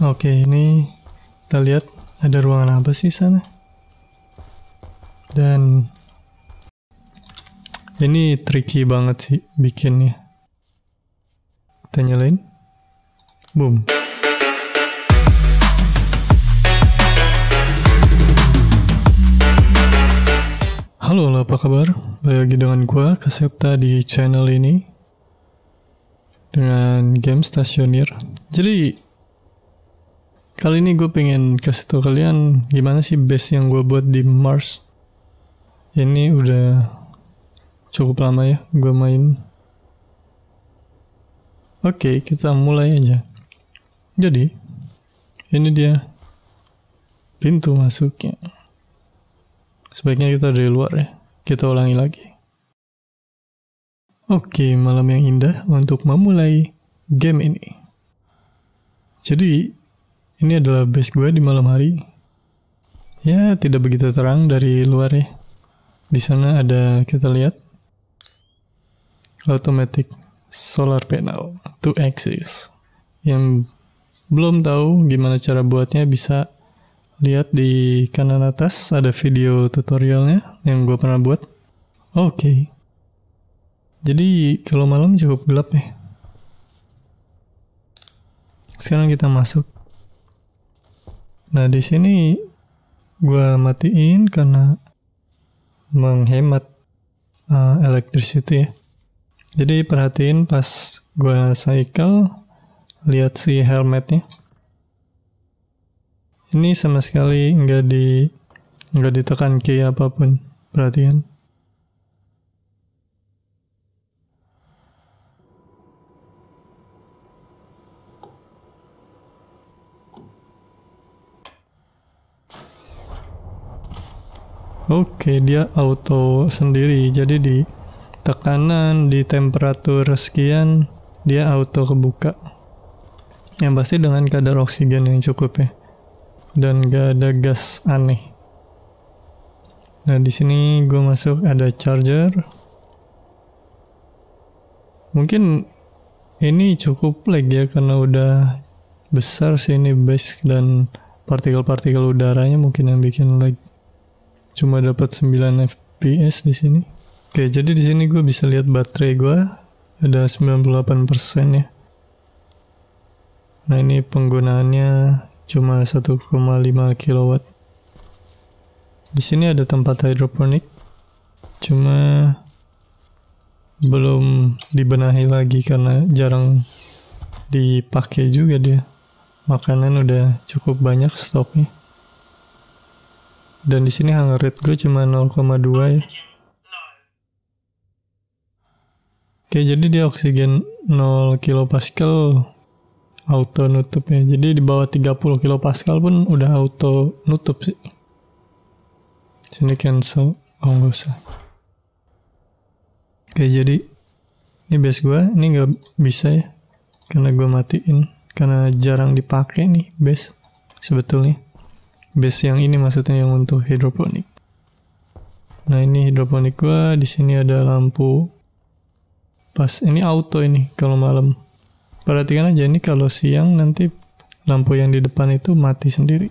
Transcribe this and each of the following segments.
Oke, ini kita lihat ada ruangan apa sih sana. Dan ini tricky banget sih bikinnya. Kita nyalain. Boom. Halo, apa kabar? Balik lagi dengan gua, Kasepta di channel ini dengan game stasioner. Jadi Kali ini gue pengen kasih tau kalian gimana sih base yang gue buat di Mars. Ini udah cukup lama ya gue main. Oke, okay, kita mulai aja. Jadi, ini dia pintu masuknya. Sebaiknya kita dari luar ya. Kita ulangi lagi. Oke, malam yang indah untuk memulai game ini. Jadi, ini adalah base gue di malam hari. Ya, tidak begitu terang dari luar ya. Di sana ada, kita lihat. Automatic solar panel, 2 axis. Yang belum tahu gimana cara buatnya bisa lihat di kanan atas ada video tutorialnya yang gue pernah buat. Oke. Okay. Jadi kalau malam cukup gelap ya. Sekarang kita masuk Nah di sini gua matiin karena menghemat uh, electricity. Ya. Jadi perhatiin pas gua cycle lihat si helmetnya. Ini sama sekali nggak di nggak ditekan key apapun. Perhatian. Oke, dia auto sendiri. Jadi di tekanan, di temperatur sekian, dia auto kebuka. Yang pasti dengan kadar oksigen yang cukup ya. Dan gak ada gas aneh. Nah, di sini gue masuk ada charger. Mungkin ini cukup lag ya karena udah besar sih ini base dan partikel-partikel udaranya mungkin yang bikin lag cuma dapat 9 fps di sini oke jadi di sini gue bisa lihat baterai gue ada 98% ya nah ini penggunaannya cuma 1,5 kW di sini ada tempat hidroponik cuma belum dibenahi lagi karena jarang dipakai juga dia makanan udah cukup banyak stoknya dan di sini hunger rate gue cuma 0,2 ya. Oke, jadi dia oksigen 0 kilopascal auto nutup ya. Jadi di bawah 30 kilopascal pun udah auto nutup sih. Sini cancel. Oh, nggak usah. Oke, jadi ini base gue. Ini nggak bisa ya. Karena gue matiin. Karena jarang dipakai nih base sebetulnya base yang ini maksudnya yang untuk hidroponik. Nah ini hidroponik gua di sini ada lampu pas ini auto ini kalau malam. Perhatikan aja ini kalau siang nanti lampu yang di depan itu mati sendiri.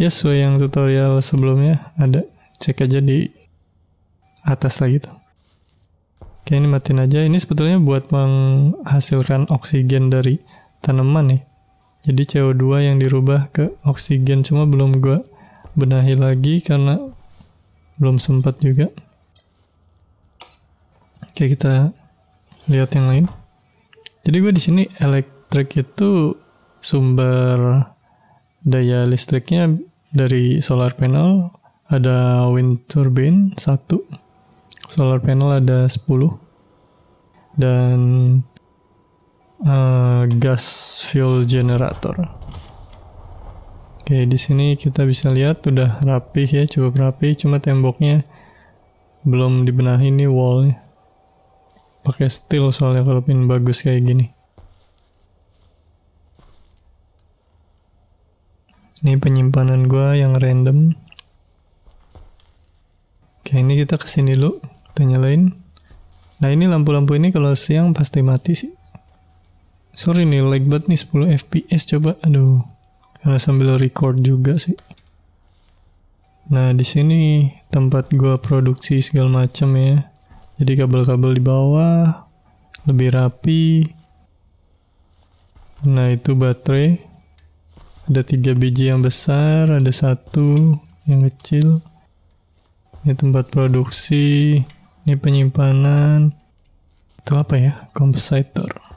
Ya sesuai yang tutorial sebelumnya ada cek aja di atas lagi tuh. Oke ini matiin aja. Ini sebetulnya buat menghasilkan oksigen dari tanaman nih. Jadi CO2 yang dirubah ke oksigen cuma belum gue benahi lagi karena belum sempat juga. Oke kita lihat yang lain. Jadi gue di sini elektrik itu sumber daya listriknya dari solar panel ada wind turbine satu, solar panel ada 10 dan uh, gas fuel generator. Oke, di sini kita bisa lihat udah rapih ya, cukup rapi, cuma temboknya belum dibenahi nih wallnya. Pakai steel soalnya kalau pin bagus kayak gini. Ini penyimpanan gua yang random. Oke, ini kita kesini dulu, kita nyalain. Nah, ini lampu-lampu ini kalau siang pasti mati sih. Sorry nih, lag banget nih 10 fps coba. Aduh, karena sambil record juga sih. Nah, di sini tempat gua produksi segala macam ya. Jadi kabel-kabel di bawah lebih rapi. Nah, itu baterai. Ada tiga biji yang besar, ada satu yang kecil. Ini tempat produksi, ini penyimpanan. Itu apa ya? Kompresitor.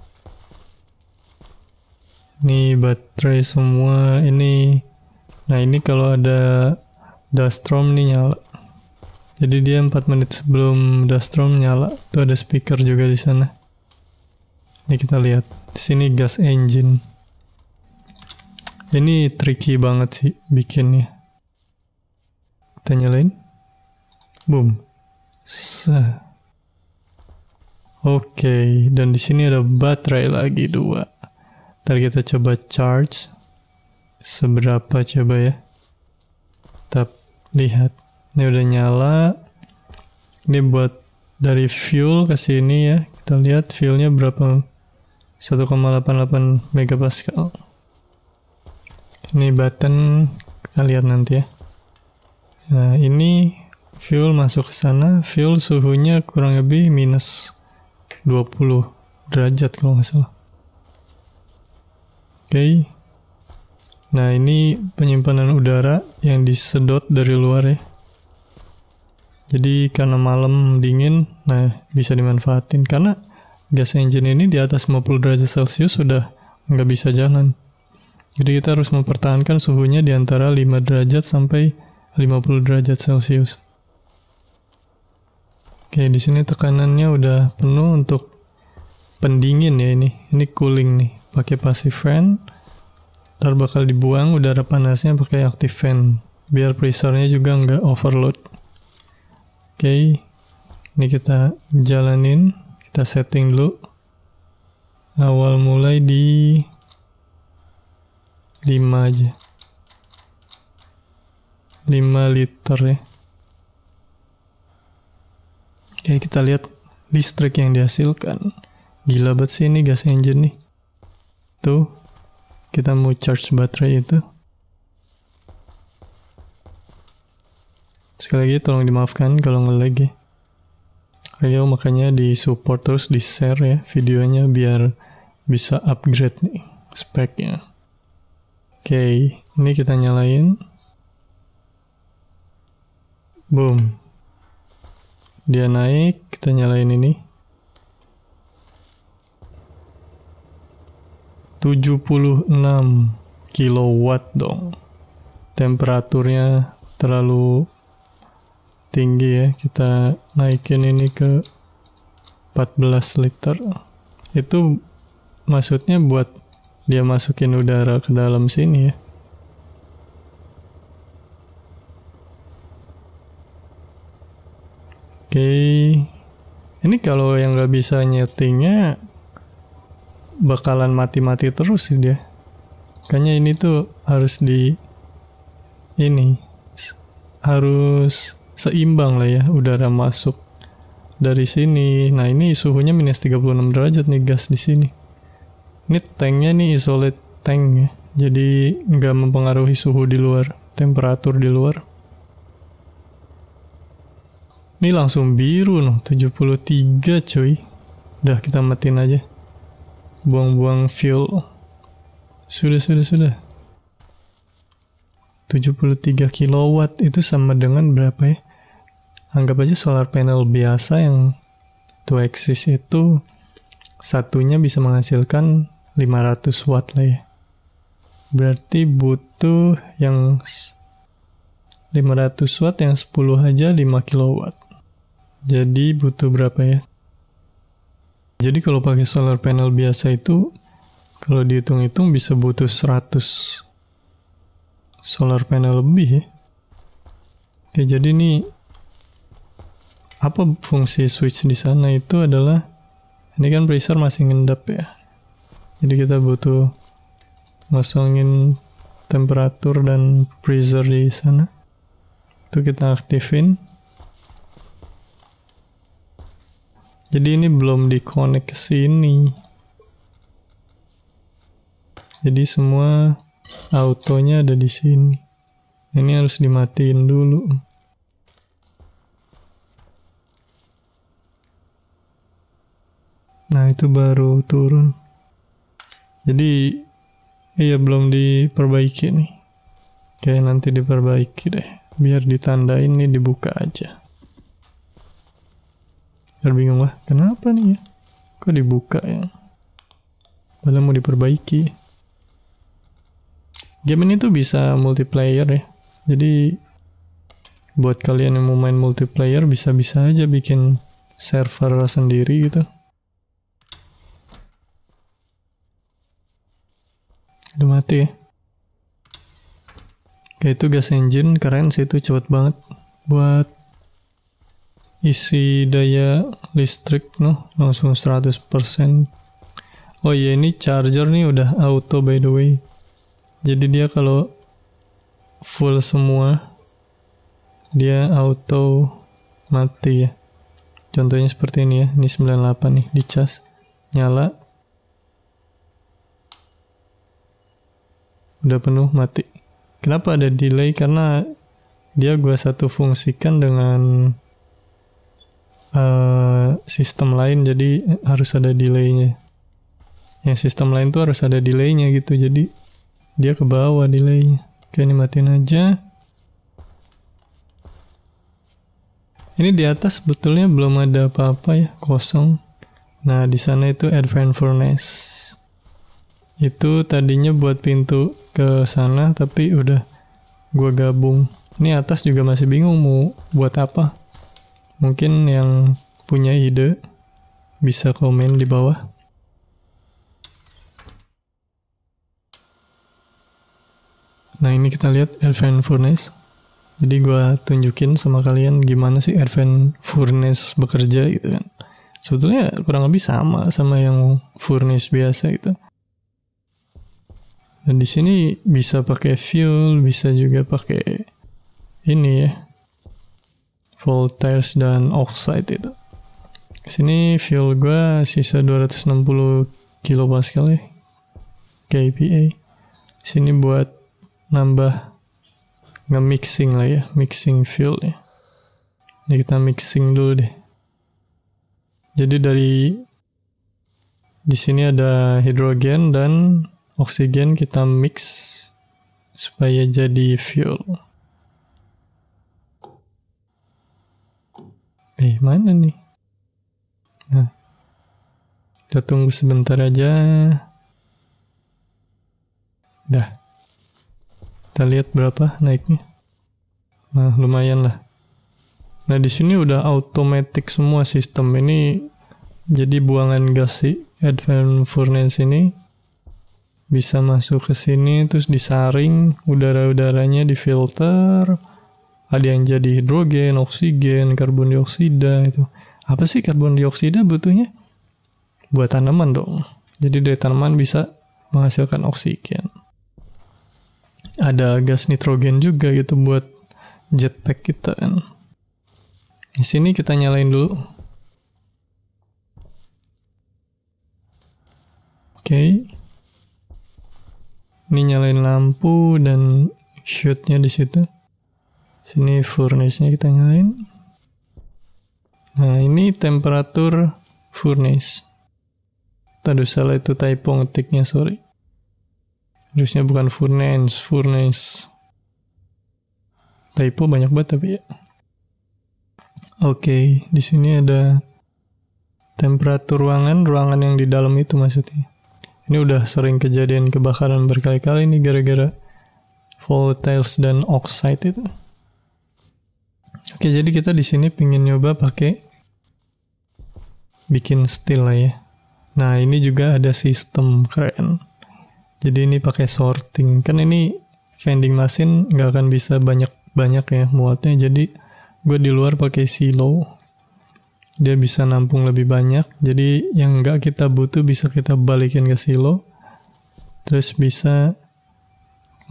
Ini baterai semua ini. Nah, ini kalau ada dustrom nih nyala. Jadi dia 4 menit sebelum dustrom nyala. Tuh ada speaker juga di sana. Ini kita lihat. Di sini gas engine. Ini tricky banget sih bikinnya. Kita nyalain. Boom. Oke, okay, dan di sini ada baterai lagi dua. Ntar kita coba charge. Seberapa coba ya. Kita lihat. Ini udah nyala. Ini buat dari fuel ke sini ya. Kita lihat fuelnya berapa. 1,88 megapascal. Ini button. Kita lihat nanti ya. Nah ini fuel masuk ke sana. Fuel suhunya kurang lebih minus 20 derajat kalau nggak salah okay. nah ini penyimpanan udara yang disedot dari luar ya jadi karena malam dingin nah bisa dimanfaatin karena gas engine ini di atas 50 derajat celcius sudah nggak bisa jalan jadi kita harus mempertahankan suhunya di antara 5 derajat sampai 50 derajat Celcius. Oke, di sini tekanannya udah penuh untuk pendingin ya ini. Ini cooling nih pakai passive fan ntar bakal dibuang udara panasnya pakai active fan biar presernya juga nggak overload oke okay. ini kita jalanin kita setting dulu awal mulai di 5 aja 5 liter ya oke kita lihat listrik yang dihasilkan gila banget sih ini gas engine nih itu kita mau charge baterai itu sekali lagi tolong dimaafkan kalau ngelag ya ayo makanya di support terus di share ya videonya biar bisa upgrade nih speknya oke okay, ini kita nyalain boom dia naik kita nyalain ini 76 kilowatt dong. Temperaturnya terlalu tinggi ya. Kita naikin ini ke 14 liter. Itu maksudnya buat dia masukin udara ke dalam sini ya. Oke. Okay. Ini kalau yang nggak bisa nyetingnya bakalan mati-mati terus sih dia. Kayaknya ini tuh harus di ini harus seimbang lah ya udara masuk dari sini. Nah, ini suhunya minus 36 derajat nih gas di sini. Ini tanknya nih isolate tank ya. Jadi nggak mempengaruhi suhu di luar, temperatur di luar. Ini langsung biru loh, 73 coy. Udah kita matiin aja buang-buang fuel sudah sudah sudah 73 kW itu sama dengan berapa ya anggap aja solar panel biasa yang 2 exist itu satunya bisa menghasilkan 500 watt lah ya berarti butuh yang 500 watt yang 10 aja 5 kW jadi butuh berapa ya jadi kalau pakai solar panel biasa itu kalau dihitung-hitung bisa butuh 100 solar panel lebih ya. Oke, jadi ini apa fungsi switch di sana itu adalah ini kan freezer masih ngendap ya. Jadi kita butuh masukin temperatur dan freezer di sana. Itu kita aktifin. Jadi ini belum dikonek ke sini. Jadi semua autonya ada di sini. Ini harus dimatiin dulu. Nah itu baru turun. Jadi iya belum diperbaiki nih. Kayak nanti diperbaiki deh. Biar ditandain nih dibuka aja. Dan bingung lah, kenapa nih ya? Kok dibuka ya? Padahal mau diperbaiki. Game ini tuh bisa multiplayer ya. Jadi buat kalian yang mau main multiplayer bisa-bisa aja bikin server sendiri gitu. Udah mati ya. Kayak itu gas engine keren sih itu cepet banget buat isi daya listrik noh langsung 100% oh iya ini charger nih udah auto by the way jadi dia kalau full semua dia auto mati ya contohnya seperti ini ya ini 98 nih di charge nyala udah penuh mati kenapa ada delay karena dia gua satu fungsikan dengan Eh, sistem lain jadi eh, harus ada delaynya yang sistem lain tuh harus ada delaynya gitu jadi dia ke bawah delaynya oke ini matiin aja ini di atas sebetulnya belum ada apa-apa ya kosong nah di sana itu advanced furnace itu tadinya buat pintu ke sana tapi udah gua gabung ini atas juga masih bingung mau buat apa Mungkin yang punya ide bisa komen di bawah. Nah ini kita lihat Elven Furnace. Jadi gue tunjukin sama kalian gimana sih Elven Furnace bekerja gitu kan. Sebetulnya kurang lebih sama sama yang furnace biasa gitu. Dan di sini bisa pakai fuel, bisa juga pakai ini ya, voltage dan oxide itu sini fuel gua sisa 260 kilopascal ya kPa sini buat nambah nge-mixing lah ya mixing fuel ya ini kita mixing dulu deh jadi dari di sini ada hidrogen dan oksigen kita mix supaya jadi fuel Eh, mana nih? Nah. Kita tunggu sebentar aja. Dah. Kita lihat berapa naiknya. Nah, lumayan lah. Nah, di sini udah automatic semua sistem ini. Jadi buangan gas si advanced furnace ini bisa masuk ke sini terus disaring udara-udaranya difilter filter ada yang jadi hidrogen, oksigen, karbon dioksida itu. Apa sih karbon dioksida butuhnya? Buat tanaman dong. Jadi dari tanaman bisa menghasilkan oksigen. Ada gas nitrogen juga gitu buat jetpack kita kan. Di sini kita nyalain dulu. Oke. Ini nyalain lampu dan shootnya di situ. Sini furnace-nya kita nyalain. Nah, ini temperatur furnace. Tadi salah itu typo ngetiknya, sorry. Harusnya bukan furnace, furnace. Typo banyak banget tapi ya. Oke, di sini ada temperatur ruangan, ruangan yang di dalam itu maksudnya. Ini udah sering kejadian kebakaran berkali-kali ini gara-gara volatiles dan oxide itu. Oke, jadi kita di sini pingin nyoba pakai bikin steel lah ya. Nah, ini juga ada sistem keren. Jadi ini pakai sorting. Kan ini vending machine nggak akan bisa banyak-banyak ya muatnya. Jadi gue di luar pakai silo. Dia bisa nampung lebih banyak. Jadi yang nggak kita butuh bisa kita balikin ke silo. Terus bisa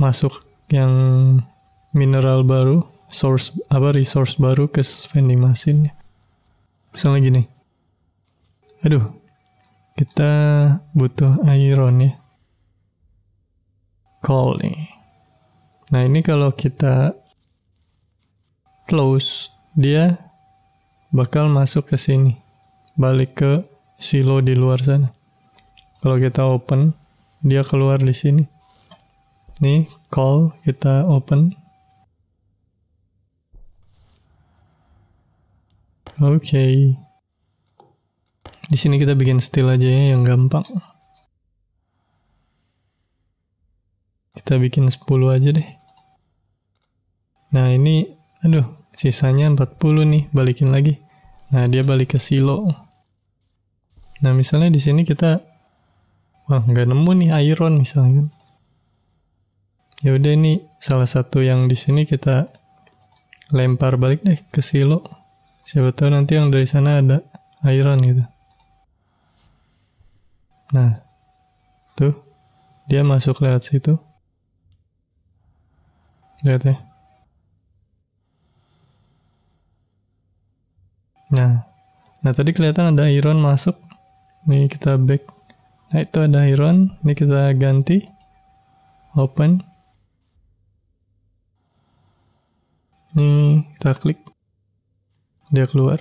masuk yang mineral baru source apa resource baru ke vending machine misalnya gini aduh kita butuh iron ya call nih nah ini kalau kita close dia bakal masuk ke sini balik ke silo di luar sana kalau kita open dia keluar di sini nih call kita open Oke. Okay. Di sini kita bikin steel aja ya yang gampang. Kita bikin 10 aja deh. Nah, ini aduh, sisanya 40 nih, balikin lagi. Nah, dia balik ke silo. Nah, misalnya di sini kita wah, nggak nemu nih iron misalnya kan. Ya udah ini salah satu yang di sini kita lempar balik deh ke silo. Siapa tahu nanti yang dari sana ada iron gitu. Nah, tuh dia masuk lewat situ. Lihat ya. Nah, nah tadi kelihatan ada iron masuk. Nih kita back. Nah itu ada iron. Ini kita ganti. Open. Nih kita klik dia keluar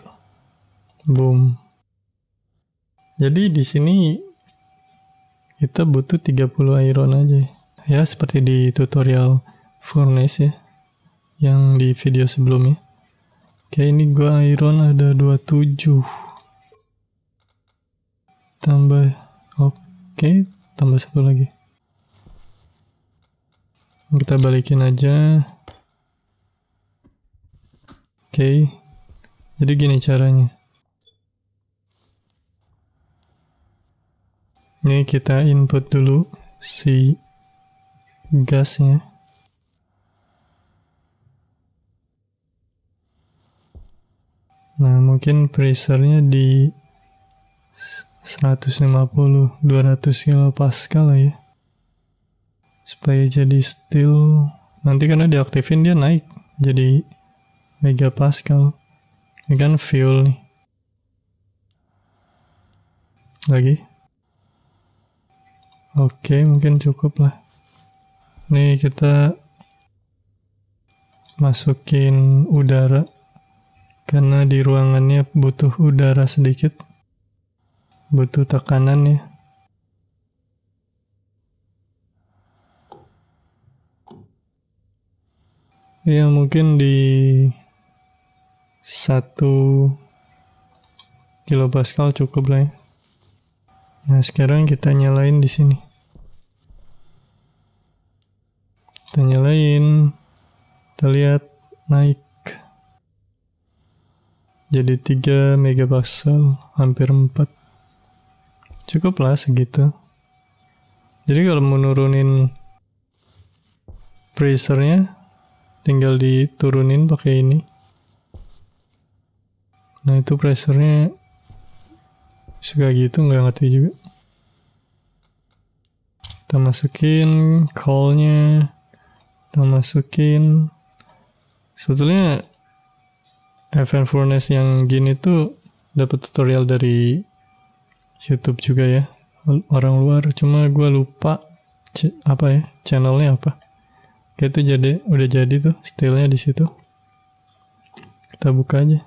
boom jadi di sini kita butuh 30 iron aja ya seperti di tutorial furnace ya yang di video sebelumnya oke ini gua iron ada 27 tambah oke tambah satu lagi kita balikin aja oke okay, jadi gini caranya. Ini kita input dulu si gasnya. Nah, mungkin pressure-nya di 150 200 kilopascal pascal ya. Supaya jadi still. Nanti karena diaktifin dia naik jadi megapascal. Ini kan fuel nih. Lagi. Oke, mungkin cukup lah. Nih kita masukin udara karena di ruangannya butuh udara sedikit. Butuh tekanan ya. Ya mungkin di 1 kilopascal cukup lah ya. Nah, sekarang kita nyalain di sini. Kita nyalain. Kita lihat naik. Jadi 3 megapascal, hampir 4. Cukup lah segitu. Jadi kalau menurunin pressure-nya, tinggal diturunin pakai ini. Nah itu pressurnya suka gitu nggak ngerti juga. Kita masukin callnya, kita masukin. Sebetulnya event furnace yang gini tuh dapat tutorial dari YouTube juga ya orang luar cuma gue lupa apa ya channelnya apa kayak itu jadi udah jadi tuh stylenya di situ kita buka aja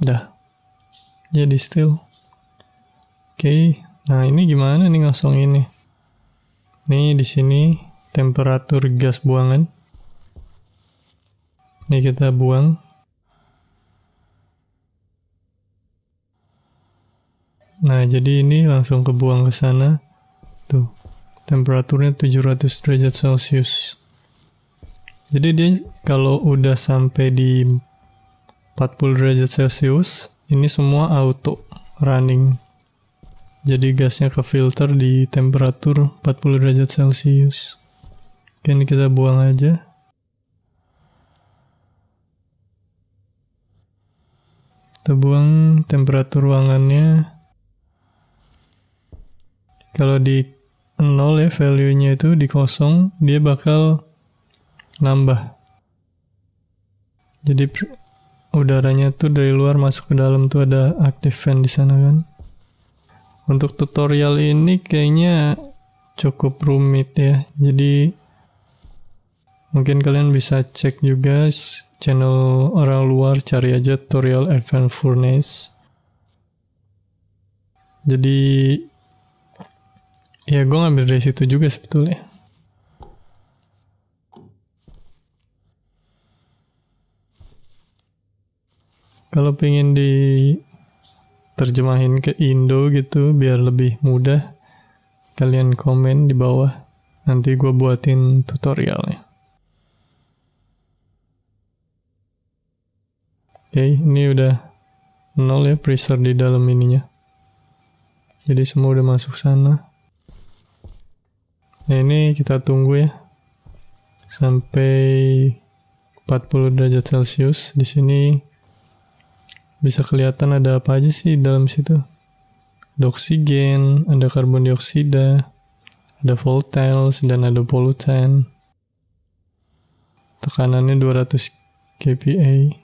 Dah. Jadi still. Oke. Okay. Nah, ini gimana nih ngosong ini? Nih di sini temperatur gas buangan. Ini kita buang. Nah, jadi ini langsung kebuang ke sana. Tuh. Temperaturnya 700 derajat Celcius. Jadi dia kalau udah sampai di 40 derajat celcius ini semua auto running jadi gasnya ke filter di temperatur 40 derajat celcius Oke, ini kita buang aja kita buang temperatur ruangannya kalau di 0 ya value-nya itu di kosong dia bakal nambah jadi udaranya tuh dari luar masuk ke dalam tuh ada active fan di sana kan. Untuk tutorial ini kayaknya cukup rumit ya. Jadi mungkin kalian bisa cek juga channel orang luar cari aja tutorial advanced furnace. Jadi ya gue ngambil dari situ juga sebetulnya. Kalau pengen diterjemahin ke Indo gitu biar lebih mudah, kalian komen di bawah. Nanti gue buatin tutorialnya. Oke, okay, ini udah nol ya pressure di dalam ininya. Jadi semua udah masuk sana. Nah ini kita tunggu ya sampai 40 derajat Celcius. Di sini bisa kelihatan ada apa aja sih dalam situ. Ada oksigen, ada karbon dioksida, ada volatiles, dan ada polutan. Tekanannya 200 kPa.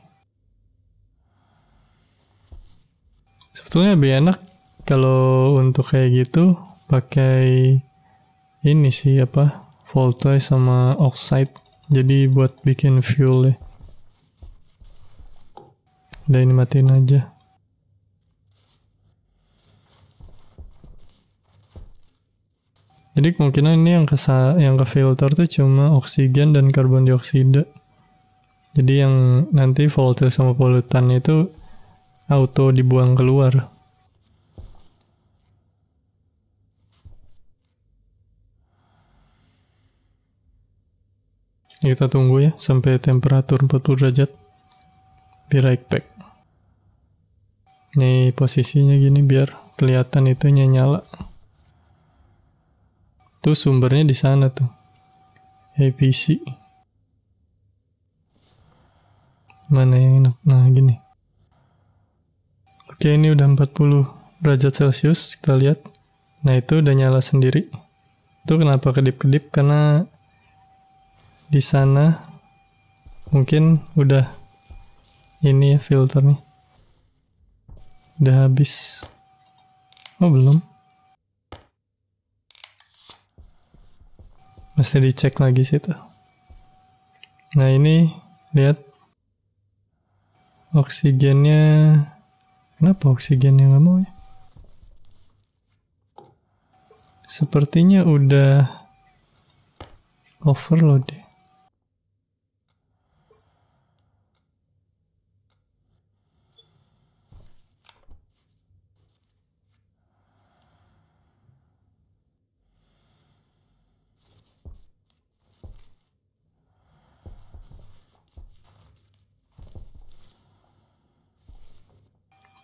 Sebetulnya lebih enak kalau untuk kayak gitu pakai ini sih apa voltage sama oxide jadi buat bikin fuel ya. Udah ini matiin aja. Jadi kemungkinan ini yang ke yang ke filter tuh cuma oksigen dan karbon dioksida. Jadi yang nanti voltage sama polutan itu auto dibuang keluar. Kita tunggu ya sampai temperatur 40 derajat. Be right back. Nih posisinya gini biar kelihatan itu nyala. Tuh sumbernya di sana tuh. APC. Mana yang enak? Nah gini. Oke ini udah 40 derajat celcius kita lihat. Nah itu udah nyala sendiri. Itu kenapa kedip-kedip karena di sana mungkin udah ini ya filternya Udah habis. Oh, belum. Mesti dicek lagi sih tuh. Nah, ini lihat oksigennya kenapa oksigennya nggak mau ya? Sepertinya udah overload deh. Ya.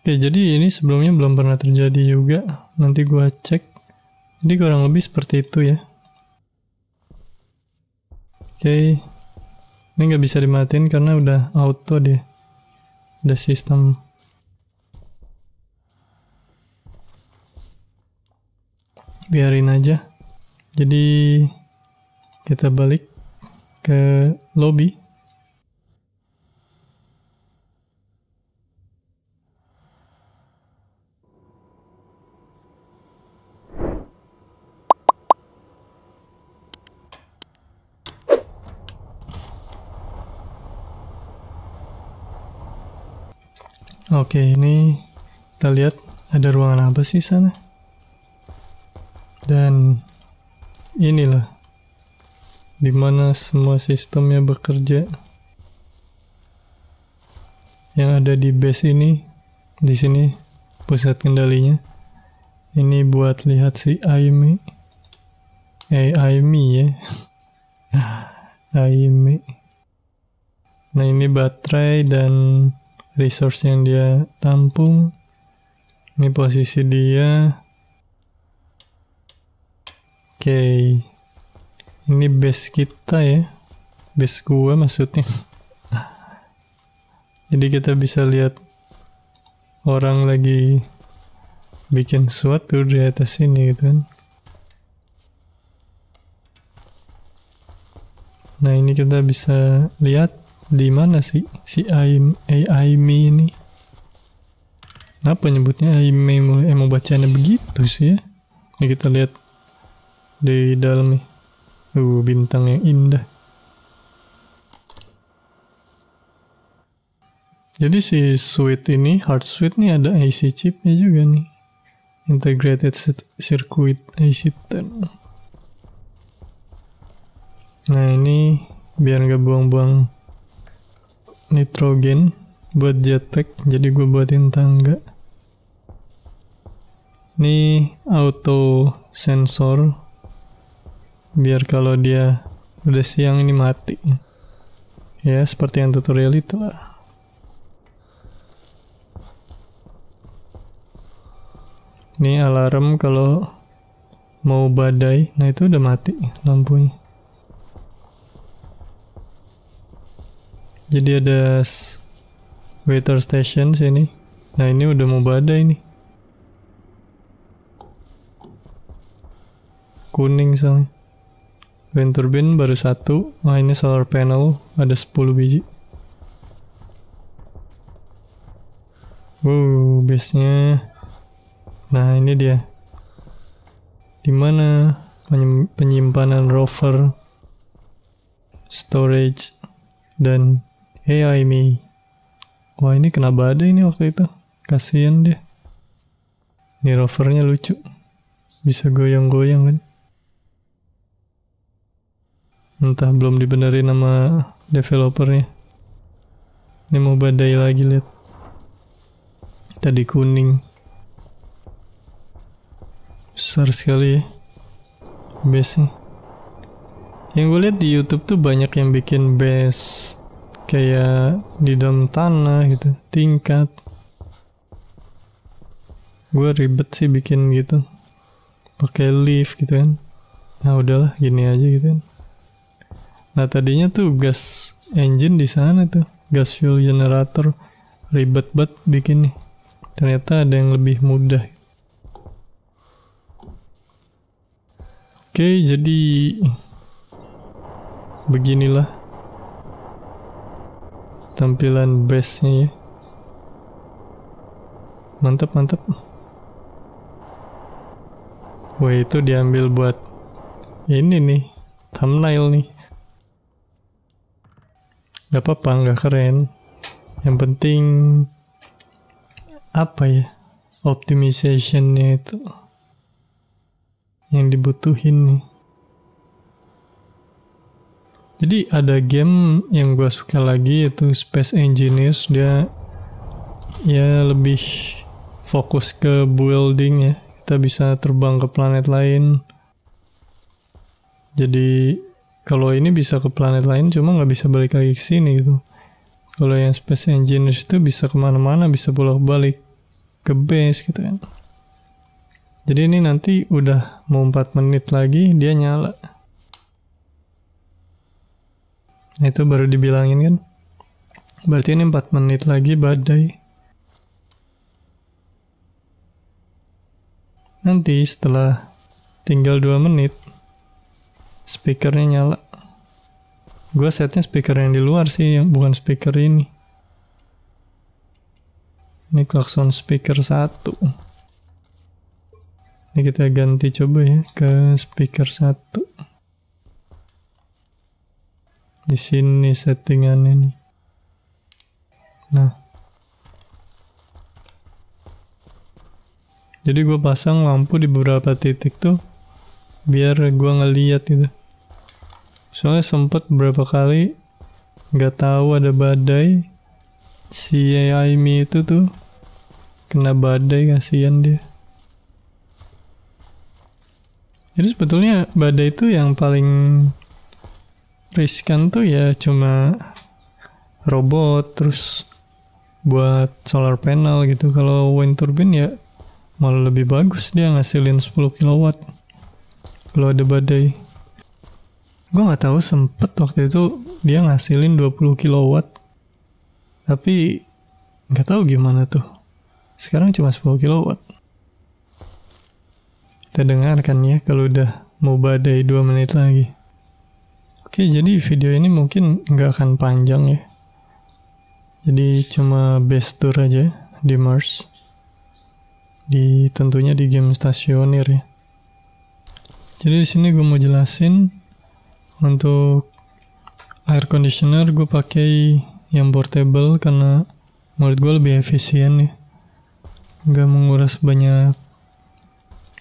Oke, ya, jadi ini sebelumnya belum pernah terjadi juga. Nanti gua cek. Jadi kurang lebih seperti itu ya. Oke. Ini nggak bisa dimatiin karena udah auto deh Udah sistem. Biarin aja. Jadi kita balik ke lobby. sih sana dan inilah dimana semua sistemnya bekerja yang ada di base ini di sini pusat kendalinya ini buat lihat si Aimi eh Aimi ya Aimi nah ini baterai dan resource yang dia tampung ini posisi dia. Oke. Okay. Ini base kita ya. Base gua maksudnya. Jadi kita bisa lihat orang lagi bikin suatu di atas sini gitu kan. Nah ini kita bisa lihat di mana sih si AI, AI Mi e ini. Kenapa nyebutnya Hime emang bacanya begitu sih ya? Ini kita lihat di dalam nih. Uh, bintang yang indah. Jadi si switch ini, hard switch nih ada IC chipnya juga nih. Integrated Circuit IC 10. Nah ini biar nggak buang-buang nitrogen buat jetpack jadi gue buatin tangga ini auto sensor biar kalau dia udah siang ini mati ya seperti yang tutorial itu lah ini alarm kalau mau badai nah itu udah mati lampunya jadi ada weather station sini nah ini udah mau badai nih kuning soalnya wind turbine baru satu nah ini solar panel ada 10 biji wow base nya nah ini dia dimana mana penyimpanan rover storage dan AI me wah ini kena badai ini waktu itu kasihan dia ini rovernya lucu bisa goyang-goyang kan entah belum dibenerin sama developernya ini mau badai lagi lihat tadi kuning besar sekali ya base nih yang gue lihat di YouTube tuh banyak yang bikin base kayak di dalam tanah gitu tingkat gue ribet sih bikin gitu pakai lift gitu kan nah udahlah gini aja gitu kan Nah tadinya tuh gas engine di sana tuh, gas fuel generator ribet banget bikin nih. Ternyata ada yang lebih mudah. Oke, jadi beginilah tampilan base-nya ya. Mantap, mantap. Wah, itu diambil buat ini nih, thumbnail nih nggak apa-apa nggak keren yang penting apa ya optimizationnya itu yang dibutuhin nih jadi ada game yang gue suka lagi yaitu Space Engineers dia ya lebih fokus ke building ya kita bisa terbang ke planet lain jadi kalau ini bisa ke planet lain cuma nggak bisa balik lagi ke sini gitu kalau yang space engineers itu bisa kemana-mana bisa bolak-balik ke base gitu kan jadi ini nanti udah mau 4 menit lagi dia nyala nah, itu baru dibilangin kan berarti ini 4 menit lagi badai nanti setelah tinggal 2 menit speakernya nyala gue setnya speaker yang di luar sih yang bukan speaker ini ini klakson speaker satu. ini kita ganti coba ya ke speaker satu. di sini settingannya nih nah jadi gue pasang lampu di beberapa titik tuh biar gue ngeliat gitu soalnya sempet berapa kali nggak tahu ada badai si Aimi itu tuh kena badai kasihan dia jadi sebetulnya badai itu yang paling riskan tuh ya cuma robot terus buat solar panel gitu kalau wind turbine ya malah lebih bagus dia ngasilin 10 kilowatt kalau ada badai gue nggak tahu sempet waktu itu dia ngasilin 20 kilowatt tapi nggak tahu gimana tuh sekarang cuma 10 kilowatt kita dengarkan ya kalau udah mau badai 2 menit lagi oke jadi video ini mungkin nggak akan panjang ya jadi cuma best tour aja di Mars di tentunya di game stasioner ya jadi di sini gue mau jelasin untuk air conditioner gue pakai yang portable karena menurut gue lebih efisien ya nggak menguras banyak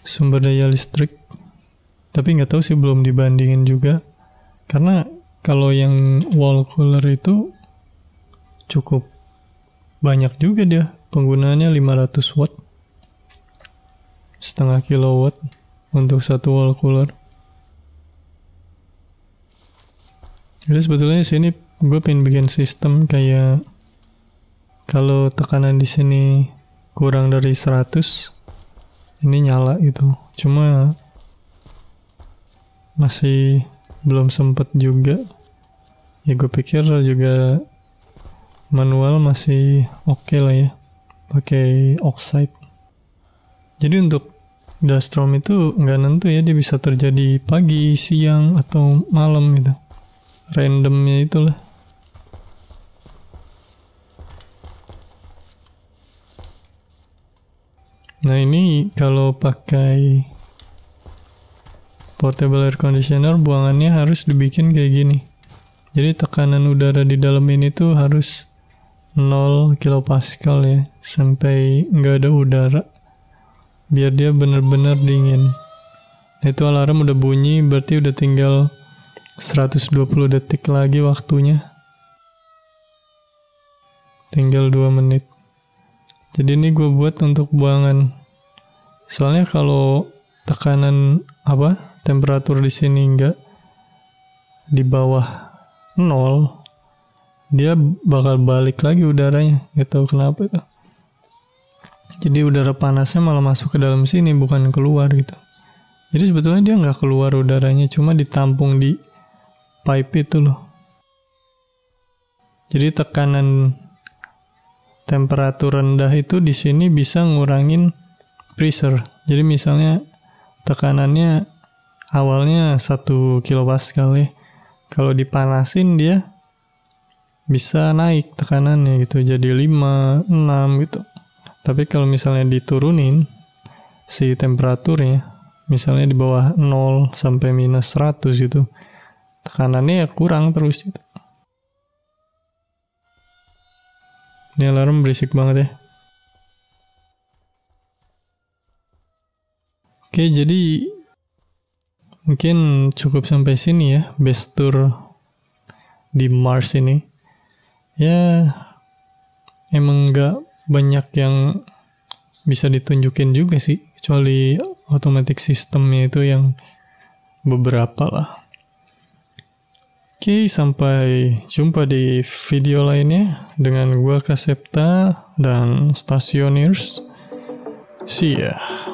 sumber daya listrik tapi nggak tahu sih belum dibandingin juga karena kalau yang wall cooler itu cukup banyak juga dia penggunaannya 500 watt setengah kilowatt untuk satu wall cooler jadi sebetulnya sini gue pengen bikin sistem kayak kalau tekanan di sini kurang dari 100 ini nyala gitu cuma masih belum sempet juga ya gue pikir juga manual masih oke okay lah ya pakai oxide jadi untuk dust storm itu nggak nentu ya dia bisa terjadi pagi siang atau malam gitu randomnya itulah nah ini kalau pakai portable air conditioner buangannya harus dibikin kayak gini jadi tekanan udara di dalam ini tuh harus 0 kilopascal ya sampai nggak ada udara biar dia bener-bener dingin nah, itu alarm udah bunyi berarti udah tinggal 120 detik lagi waktunya. Tinggal 2 menit. Jadi ini gue buat untuk buangan. Soalnya kalau tekanan apa temperatur di sini enggak di bawah 0 dia bakal balik lagi udaranya. Gak tahu kenapa itu. Jadi udara panasnya malah masuk ke dalam sini bukan keluar gitu. Jadi sebetulnya dia nggak keluar udaranya, cuma ditampung di pipe itu loh. Jadi tekanan temperatur rendah itu di sini bisa ngurangin pressure. Jadi misalnya tekanannya awalnya 1 kilopascal ya. Kalau dipanasin dia bisa naik tekanannya gitu jadi 5, 6 gitu. Tapi kalau misalnya diturunin si temperaturnya misalnya di bawah 0 sampai minus 100 gitu tekanannya ya kurang terus gitu. Ini alarm berisik banget ya. Oke, jadi mungkin cukup sampai sini ya best tour di Mars ini. Ya emang nggak banyak yang bisa ditunjukin juga sih, kecuali automatic systemnya itu yang beberapa lah. Oke, sampai jumpa di video lainnya dengan gua Kasepta dan Stasioners. See ya.